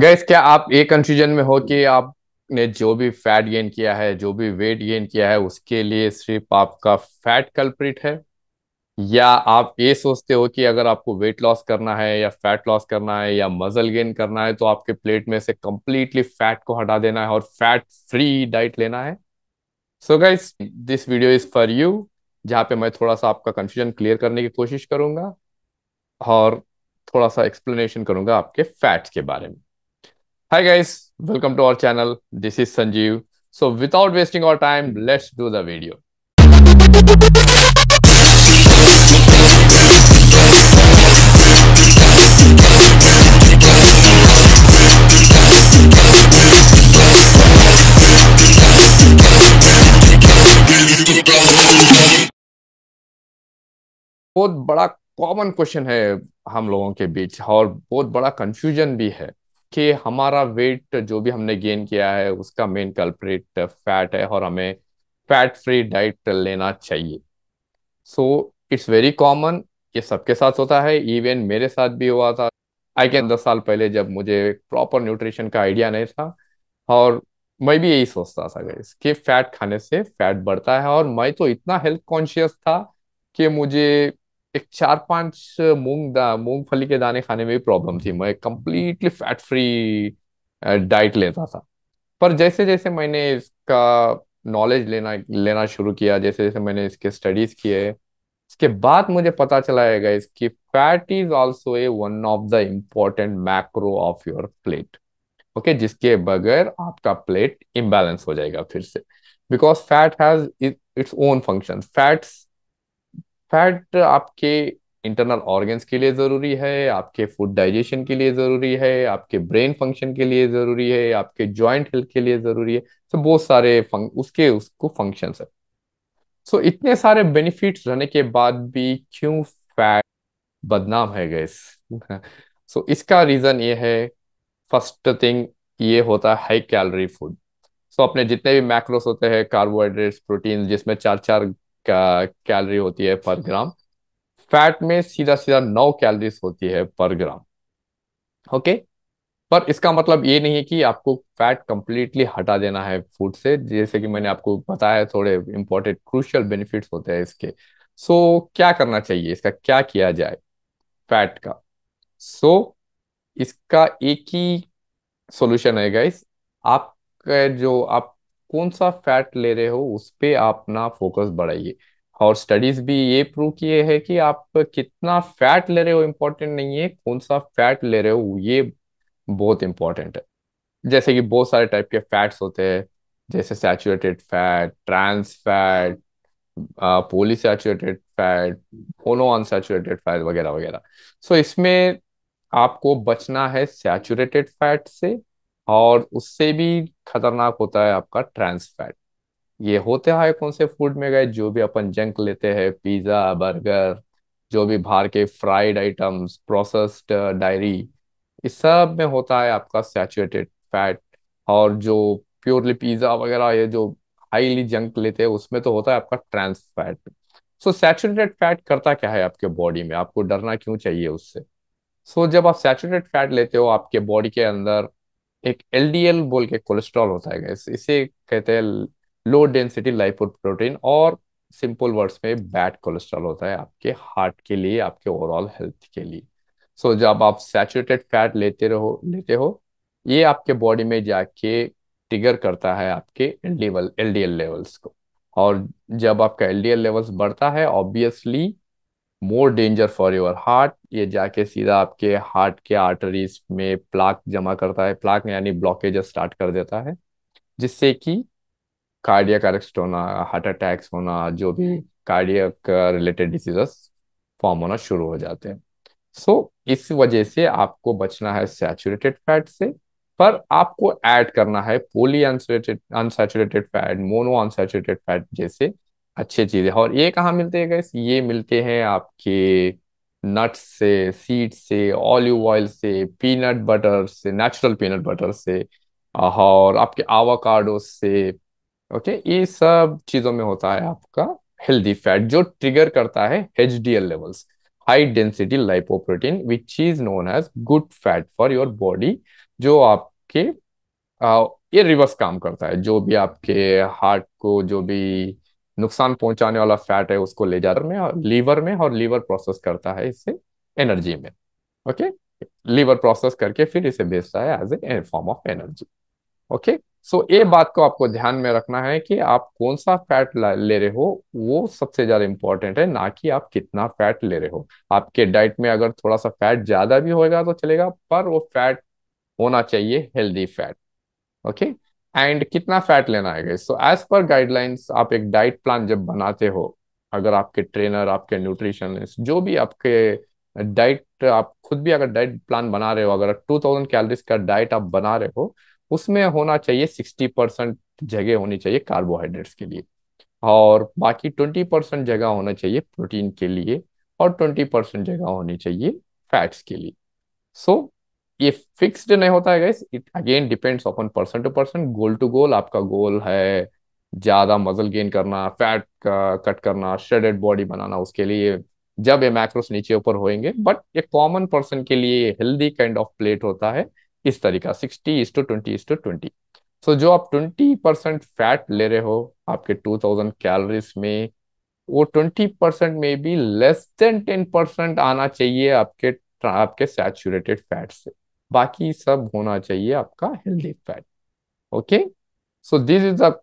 Gas क्या आप ये कंफ्यूजन में हो कि आपने जो भी फैट गेन किया है जो भी वेट गेन किया है उसके लिए सिर्फ आपका फैट कल्प्रिट है या आप ये सोचते हो कि अगर आपको वेट लॉस करना है या फैट लॉस करना है या मजल गेन करना है तो आपके प्लेट में से कंप्लीटली फैट को हटा देना है और फैट फ्री डाइट लेना है so guys this video is for you जहाँ पे मैं थोड़ा सा आपका कंफ्यूजन क्लियर करने की कोशिश करूंगा और थोड़ा सा एक्सप्लेनेशन करूंगा आपके फैट्स के बारे में Hi guys, welcome to our channel. This is Sanjeev. So without wasting our time, let's do the video. बहुत बड़ा कॉमन क्वेश्चन है हम लोगों के बीच और बहुत बड़ा कंफ्यूजन भी है कि हमारा वेट जो भी हमने गेन किया है उसका मेन कल्प्रेट फैट है और हमें फैट फ्री डाइट लेना चाहिए सो इट्स वेरी कॉमन ये सबके साथ होता है इवन मेरे साथ भी हुआ था आई कैन दस साल पहले जब मुझे प्रॉपर न्यूट्रिशन का आइडिया नहीं था और मैं भी यही सोचता था गैस कि फैट खाने से फैट बढ़ता है और मैं तो इतना हेल्थ कॉन्शियस था कि मुझे एक चार पांच मूंग दा मूंगफली के दाने खाने में भी प्रॉब्लम थी मैं कंप्लीटली फैट फ्री डाइट लेता था पर जैसे जैसे मैंने इसका नॉलेज लेना लेना शुरू किया जैसे जैसे मैंने इसके स्टडीज किए इसके बाद मुझे पता चला है गाइस कि fat is also a one of the important macro of your plate okay जिसके बगैर आपका प्लेट इम्बैलेंस हो जाएगा फिर से because fat has its own function fats fat आपके इंटरनल ऑर्गेन्स के लिए ज़रूरी है आपके फूड डाइजेशन के लिए ज़रूरी है आपके ब्रेन फंक्शन के लिए ज़रूरी है आपके जॉइंट हेल्थ के लिए ज़रूरी है सो बहुत सारे उसके उसको फंक्शन है सो इतने सारे बेनिफिट्स रहने के बाद भी क्यों फैट बदनाम है गैस सो इसका रीज़न ये है फर्स्ट थिंग ये होता है हाई कैलोरी फूड सो अपने जितने भी मैक्रोस होते हैं कार्बोहाइड्रेट्स प्रोटीन जिसमें चार चार कैलोरी होती है पर ग्राम फैट में सीधा सीधा नौ कैलोरीज होती है पर ग्राम ओके पर इसका मतलब ये नहीं है कि आपको फैट कंप्लीटली हटा देना है फूड से जैसे कि मैंने आपको बताया थोड़े इंपॉर्टेंट क्रूशियल बेनिफिट्स होते हैं इसके सो so, क्या करना चाहिए इसका क्या किया जाए फैट का सो so, इसका एक ही सोल्यूशन है गाइस आप जो आप कौन सा फैट ले रहे हो उस पर आप ना फोकस बढ़ाइए और स्टडीज भी ये प्रूव किए है कि आप कितना फैट ले रहे हो इम्पोर्टेंट नहीं है कौन सा फैट ले रहे हो ये बहुत इम्पोर्टेंट है जैसे कि बहुत सारे टाइप के फैट्स होते हैं जैसे saturated fat trans fat poly polysaturated fat mono unsaturated fat वगैरह वगैरह सो इसमें आपको बचना है सैचुरेटेड फैट से और उससे भी खतरनाक होता है आपका ट्रांस फैट ये होते हैं कौन से फूड में गए जो भी अपन जंक लेते हैं पिज्ज़ा बर्गर जो भी बाहर के फ्राइड आइटम्स प्रोसेस्ड डायरी इस सब में होता है आपका सैचुरेटेड फैट और जो प्योरली पिज्ज़ा वगैरह ये जो हाईली जंक लेते हैं उसमें तो होता है आपका trans fat so saturated fat करता क्या है आपके बॉडी में आपको डरना क्यों चाहिए उससे सो so, जब आप सैचुरेटेड फैट लेते हो आपके बॉडी के अंदर एक एल डी एल बोल के कोलेस्ट्रॉल होता है इसे कहते हैं लो डेंसिटी प्रोटीन और सिंपल वर्ड्स में बैड कोलेस्ट्रॉल होता है आपके हार्ट के लिए आपके ओवरऑल हेल्थ के लिए सो so, जब आप सैचुरेटेड फैट लेते रहो लेते हो ये आपके बॉडी में जाके टिगर करता है आपके एल डी एल लेवल्स को और जब आपका एल डी एल लेवल्स बढ़ता है obviously more danger for your heart ये जाके सीधा आपके हार्ट के आर्टरीज में प्लाक जमा करता है प्लाक यानी ब्लॉकेज स्टार्ट कर देता है जिससे कि कार्डियक अरेस्ट होना हार्ट अटैक्स होना जो भी कार्डियक रिलेटेड डिसीजेस फॉर्म होना शुरू हो जाते हैं सो so, इस वजह से आपको बचना है सैचुरेटेड फैट से पर आपको ऐड करना है poly unsaturated fat mono unsaturated fat जैसे अच्छी चीज है और ये कहाँ मिलते हैं गैस ये मिलते हैं आपके नट्स से सीड से ऑलिव ऑयल से पीनट बटर से नेचुरल पीनट बटर से और आपके आवाकाडो से ओके ये सब चीज़ों में होता है आपका हेल्दी फैट जो ट्रिगर करता है H D L levels high density lipoprotein which is known as good fat for your body जो आपके आ, ये रिवर्स काम करता है जो भी आपके हार्ट को जो भी नुकसान पहुंचाने वाला फैट है उसको ले जाता में और लीवर में और लीवर प्रोसेस करता है इसे एनर्जी में ओके लीवर प्रोसेस करके फिर इसे भेजता है as a form of energy okay so ये बात को आपको ध्यान में रखना है कि आप कौन सा फैट ले रहे हो वो सबसे ज्यादा इंपॉर्टेंट है ना कि आप कितना फैट ले रहे हो आपके डाइट में अगर थोड़ा सा फैट ज्यादा भी होगा तो चलेगा पर वो फैट होना चाहिए healthy fat okay okay? And कितना फैट लेना है सो एज पर गाइडलाइंस आप एक डाइट प्लान जब बनाते हो अगर आपके ट्रेनर आपके न्यूट्रिशनिस्ट जो भी आपके डाइट आप खुद भी अगर डाइट प्लान बना रहे हो अगर टू थाउजेंड कैलोरीज का डाइट आप बना रहे हो उसमें होना चाहिए सिक्सटी परसेंट जगह होनी चाहिए कार्बोहाइड्रेट्स के लिए और बाकी ट्वेंटी परसेंट जगह होना चाहिए प्रोटीन के लिए और ट्वेंटी परसेंट जगह होनी चाहिए फैट्स के लिए सो so, ये फिक्स्ड नहीं होता है guys it again depends upon person to person goal to goal आपका गोल है ज्यादा मजल गेन करना फैट का कट करना श्रेडेड बॉडी बनाना उसके लिए जब ये मैक्रोस नीचे ऊपर होएंगे बट ये कॉमन पर्सन के लिए हेल्दी काइंड ऑफ प्लेट होता है इस तरीका sixty is to twenty is to twenty so जो आप ट्वेंटी परसेंट फैट ले रहे हो आपके टू थाउजेंड कैलोरीज में वो ट्वेंटी परसेंट में भी लेस देन टेन परसेंट आना चाहिए आपके आपके सैचुरेटेड फैट से बाकी सब होना चाहिए आपका healthy fat okay so this is the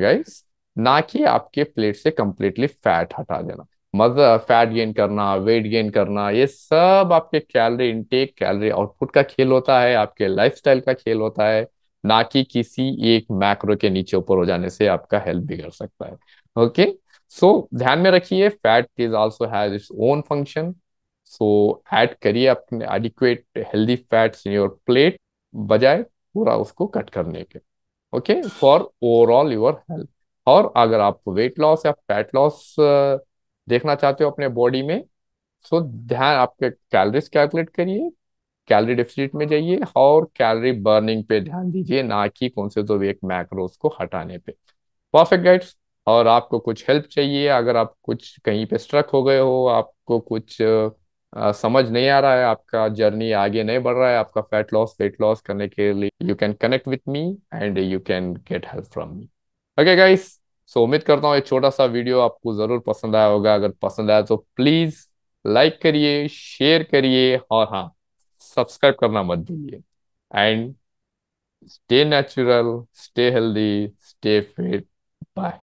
guys ना कि आपके प्लेट से कंप्लीटली फैट हटा देना मतलब फैट गेन करना वेट गेन करना ये सब आपके कैलरी इनटेक कैलरी आउटपुट का खेल होता है आपके लाइफस्टाइल का खेल होता है ना कि किसी एक मैक्रो के नीचे ऊपर हो जाने से आपका हेल्थ बिगड़ सकता है ओके सो ध्यान में रखिए fat is also has its own function so add करिए अपने adequate healthy fats in your plate बजाय पूरा उसको कट करने के okay for overall your health और अगर आप वेट लॉस या फैट लॉस देखना चाहते हो अपने बॉडी में सो ध्यान आपके कैलोरीज कैलकुलेट करिए कैलोरी डिफिसिट में जाइए और कैलोरी बर्निंग पे ध्यान दीजिए ना कि कौन से तो एक मैक्रोस को हटाने पे परफेक्ट गाइड्स और आपको कुछ हेल्प चाहिए अगर आप कुछ कहीं पे स्ट्रक हो गए हो आपको कुछ समझ नहीं आ रहा है आपका जर्नी आगे नहीं बढ़ रहा है आपका फैट लॉस वेट लॉस करने के लिए you can connect with me and you can get help from me okay guys so उम्मीद करता हूँ एक छोटा सा वीडियो आपको ज़रूर पसंद आया होगा अगर पसंद आया तो प्लीज़ लाइक करिए शेयर करिए और हाँ सब्सक्राइब करना मत भूलिए and stay natural stay healthy stay fit bye